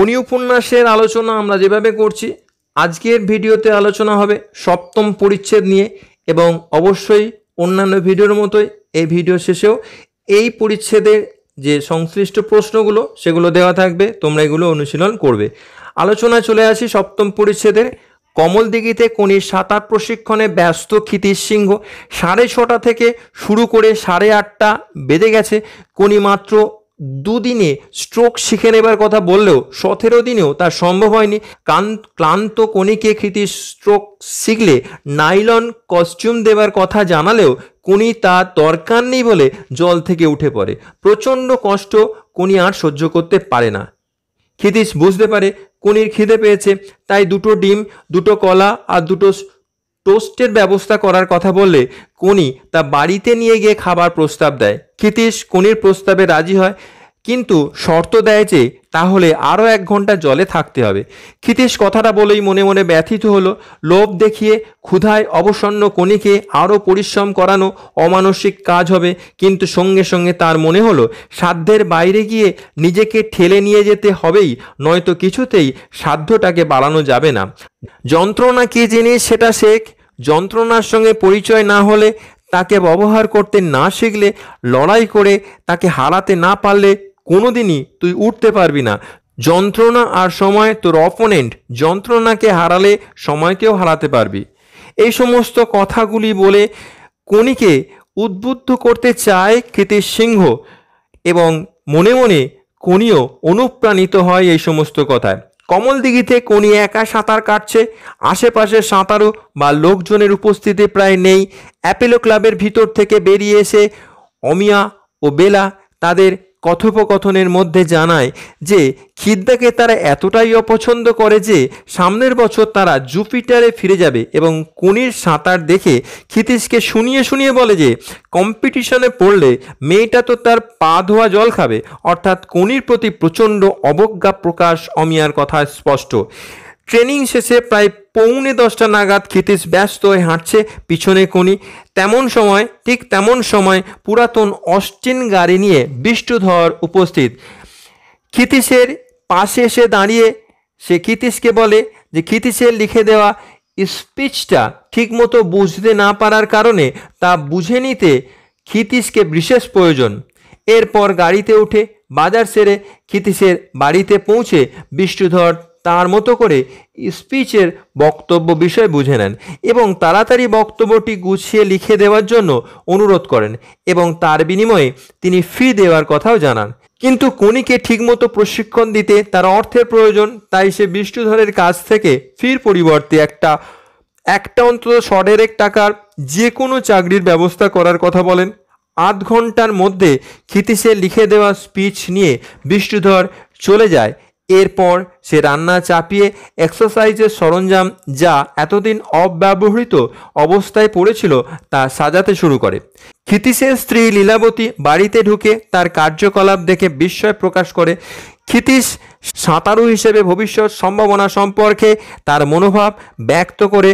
কোনি উপন্যাসের আলোচনা আমরা যেভাবে করছি আজকের ভিডিওতে আলোচনা হবে সপ্তম পরিচ্ছেদ নিয়ে এবং অবশ্যই অন্যান্য ভিডিওর মতোই এই ভিডিও শেষেও এই পরিচ্ছেদের যে সংশ্লিষ্ট প্রশ্নগুলো সেগুলো দেওয়া থাকবে তোমরা এগুলো অনুশীলন করবে আলোচনা চলে আসি সপ্তম পরিচ্ছেদের কমলদিঘিতে কোনি সাঁতার প্রশিক্ষণে ব্যস্ত ক্ষিতির সিংহ সাড়ে ছটা থেকে শুরু করে সাড়ে আটটা বেজে গেছে কোনি মাত্র দুদিনে স্ট্রোক শিখে নেবার কথা বললেও সতেরো দিনেও তা সম্ভব হয়নি কান ক্লান্ত কণিকে কৃতি স্ট্রোক শিখলে নাইলন কস্টিউম দেবার কথা জানালেও কোনি তা দরকার নেই বলে জল থেকে উঠে পড়ে প্রচণ্ড কষ্ট কোনি আর সহ্য করতে পারে না ক্ষিতিশ বুঝতে পারে কোনির খিদে পেয়েছে তাই দুটো ডিম দুটো কলা আর দুটো টোস্টের ব্যবস্থা করার কথা বললে কোনি তা বাড়িতে নিয়ে গিয়ে খাবার প্রস্তাব দেয় ক্ষিতীশ কোনির প্রস্তাবে রাজি হয় কিন্তু শর্ত দেয় যে তাহলে আরও এক ঘন্টা জলে থাকতে হবে ক্ষিতেশ কথাটা বলেই মনে মনে ব্যথিত হলো লোভ দেখিয়ে ক্ষুধায় অবসন্ন কণিকে আরও পরিশ্রম করানো অমানসিক কাজ হবে কিন্তু সঙ্গে সঙ্গে তার মনে হলো সাধ্যের বাইরে গিয়ে নিজেকে ঠেলে নিয়ে যেতে হবেই নয়তো কিছুতেই সাধ্যটাকে বাড়ানো যাবে না যন্ত্রণা কে জেনে সেটা শেখ যন্ত্রণার সঙ্গে পরিচয় না হলে তাকে ব্যবহার করতে না শিখলে লড়াই করে তাকে হারাতে না পারলে কোনো দিনই তুই উঠতে পারবি না যন্ত্রণা আর সময় তোর অপোনেন্ট যন্ত্রণাকে হারালে সময়কেও হারাতে পারবি এই সমস্ত কথাগুলি বলে কণিকে উদ্বুদ্ধ করতে চায় কৃতির সিংহ এবং মনে মনে কণিও অনুপ্রাণিত হয় এই সমস্ত কথায় কমল দিঘিতে কোনি একা সাঁতার কাটছে আশেপাশে সাঁতারও বা লোকজনের উপস্থিতি প্রায় নেই অ্যাপেলো ক্লাবের ভিতর থেকে বেরিয়ে এসে অমিয়া ও বেলা তাদের কথোপকথনের মধ্যে জানায় যে খিদ্দাকে তারা এতটাই অপছন্দ করে যে সামনের বছর তারা জুপিটারে ফিরে যাবে এবং কুনির সাঁতার দেখে ক্ষিতীশকে শুনিয়ে শুনিয়ে বলে যে কম্পিটিশনে পড়লে মেয়েটা তো তার পা ধোয়া জল খাবে অর্থাৎ কুনির প্রতি প্রচণ্ড অবজ্ঞা প্রকাশ অমিয়ার কথা স্পষ্ট ট্রেনিং শেষে প্রায় পৌনে দশটা নাগাদ ক্ষিতিশ ব্যস্ত হয়ে হাঁটছে পিছনে কোনি তেমন সময় ঠিক তেমন সময় পুরাতন অশ্চিন গাড়ি নিয়ে বিষ্ণুধর উপস্থিত ক্ষিতিশের পাশে এসে দাঁড়িয়ে সে ক্ষিতিশকে বলে যে ক্ষিতিশের লিখে দেওয়া স্পিচটা ঠিকমতো বুঝতে না পারার কারণে তা বুঝে নিতে ক্ষিতিশকে বিশেষ প্রয়োজন এরপর গাড়িতে উঠে বাজার সেরে ক্ষিতিশের বাড়িতে পৌঁছে বিষ্ণুধর তার মতো করে স্পিচের বক্তব্য বিষয় বুঝে নেন এবং তাড়াতাড়ি বক্তব্যটি গুছিয়ে লিখে দেওয়ার জন্য অনুরোধ করেন এবং তার বিনিময়ে তিনি ফি দেওয়ার কথাও জানান কিন্তু কোনিকে ঠিকমতো প্রশিক্ষণ দিতে তার অর্থের প্রয়োজন তাই সে বিষ্ণুধরের কাছ থেকে ফির পরিবর্তে একটা একটা অন্তত এক টাকার যে কোনো চাকরির ব্যবস্থা করার কথা বলেন আধ ঘন্টার মধ্যে ক্ষিতিশের লিখে দেওয়া স্পিচ নিয়ে বিষ্ণুধর চলে যায় এরপর সে রান্না চাপিয়ে এক্সারসাইজের সরঞ্জাম যা এতদিন অব্যবহৃত অবস্থায় পড়েছিল তা সাজাতে শুরু করে ক্ষিতিশের স্ত্রী লীলাবতী বাড়িতে ঢুকে তার কার্যকলাপ দেখে বিস্ময় প্রকাশ করে ক্ষিতিশ সাঁতারু হিসেবে ভবিষ্যৎ সম্ভাবনা সম্পর্কে তার মনোভাব ব্যক্ত করে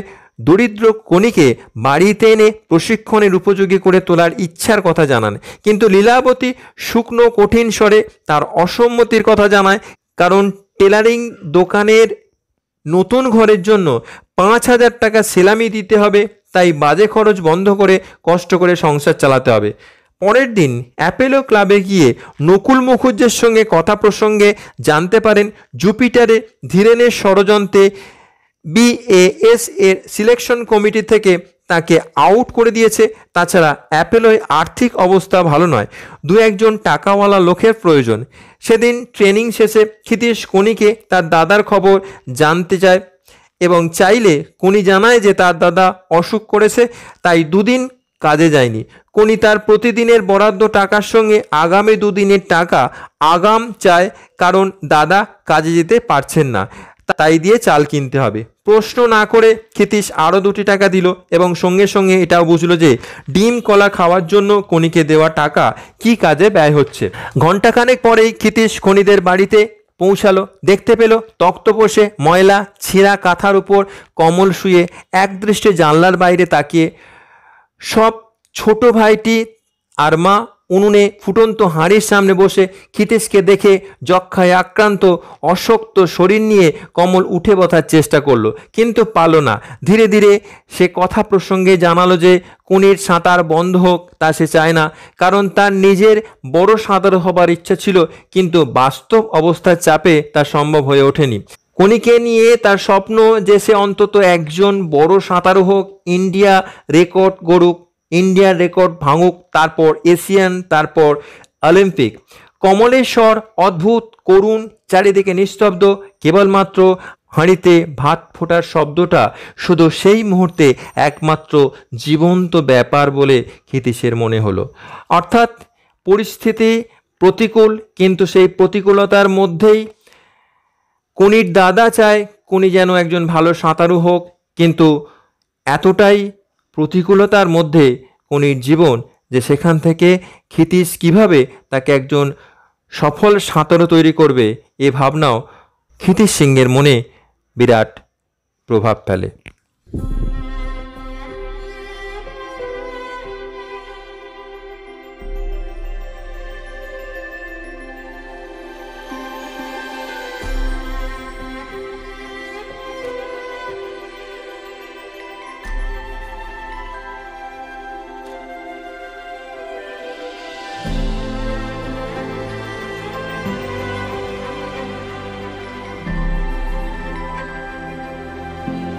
দরিদ্র কণিকে বাড়িতে এনে প্রশিক্ষণের উপযোগী করে তোলার ইচ্ছার কথা জানান কিন্তু লীলাবতী শুকনো কঠিন স্বরে তার অসম্মতির কথা জানায় কারণ টেলারিং দোকানের নতুন ঘরের জন্য পাঁচ হাজার টাকা সেলামি দিতে হবে তাই বাজে খরচ বন্ধ করে কষ্ট করে সংসার চালাতে হবে পরের দিন অ্যাপেলো ক্লাবে গিয়ে নকুল মুখুজ্জের সঙ্গে কথা প্রসঙ্গে জানতে পারেন জুপিটারে ধীরেনের ষড়যন্ত্রে বিএএস এর সিলেকশন কমিটি থেকে তাকে আউট করে দিয়েছে তাছাড়া অ্যাপেলোয় আর্থিক অবস্থা ভালো নয় দু একজন টাকাওয়ালা লোকের প্রয়োজন সেদিন ট্রেনিং শেষে ক্ষিতীশ কোনিকে তার দাদার খবর জানতে চায় এবং চাইলে কোনি জানায় যে তার দাদা অসুখ করেছে তাই দুদিন কাজে যায়নি কোনি তার প্রতিদিনের বরাদ্দ টাকার সঙ্গে আগামী দুদিনের টাকা আগাম চায় কারণ দাদা কাজে যেতে পারছেন না তাই দিয়ে চাল কিনতে হবে প্রশ্ন না করে ক্ষিতীশ আরও দুটি টাকা দিল এবং সঙ্গে সঙ্গে এটাও বুঝলো যে ডিম কলা খাওয়ার জন্য কনিকে দেওয়া টাকা কি কাজে ব্যয় হচ্ছে ঘণ্টাখানেক পরেই ক্ষিতীশ খনিদের বাড়িতে পৌঁছালো দেখতে পেল বসে ময়লা ছেঁড়া কাঁথার উপর কমল শুয়ে একদৃষ্টে জানলার বাইরে তাকিয়ে সব ছোট ভাইটি আর মা উনুনে ফুটন্ত হাঁড়ির সামনে বসে খিতিশকে দেখে যক্ষায় আক্রান্ত অশক্ত শরীর নিয়ে কমল উঠে বসার চেষ্টা করলো কিন্তু পাল না ধীরে ধীরে সে কথা প্রসঙ্গে জানালো যে কুনির সাঁতার বন্ধ হোক তা সে চায় না কারণ তার নিজের বড় সাঁতার হবার ইচ্ছা ছিল কিন্তু বাস্তব অবস্থার চাপে তা সম্ভব হয়ে ওঠেনি কোনিকে নিয়ে তার স্বপ্ন যে সে অন্তত একজন বড় সাঁতারু হোক ইন্ডিয়া রেকর্ড গড়ুক ইন্ডিয়ান রেকর্ড ভাঙুক তারপর এশিয়ান তারপর অলিম্পিক কমলেশ্বর অদ্ভুত করুণ চারিদিকে নিস্তব্ধ কেবলমাত্র হাঁড়িতে ভাত ফোটার শব্দটা শুধু সেই মুহূর্তে একমাত্র জীবন্ত ব্যাপার বলে ক্ষিতীশের মনে হলো অর্থাৎ পরিস্থিতি প্রতিকূল কিন্তু সেই প্রতিকূলতার মধ্যেই কুনির দাদা চায় কুনি যেন একজন ভালো সাঁতারু হোক কিন্তু এতটাই প্রতিকূলতার মধ্যে কনির জীবন যে সেখান থেকে ক্ষিতিশ কিভাবে তাকে একজন সফল সাঁতারও তৈরি করবে এ ভাবনাও ক্ষিতিশ সিংহের মনে বিরাট প্রভাব ফেলে you.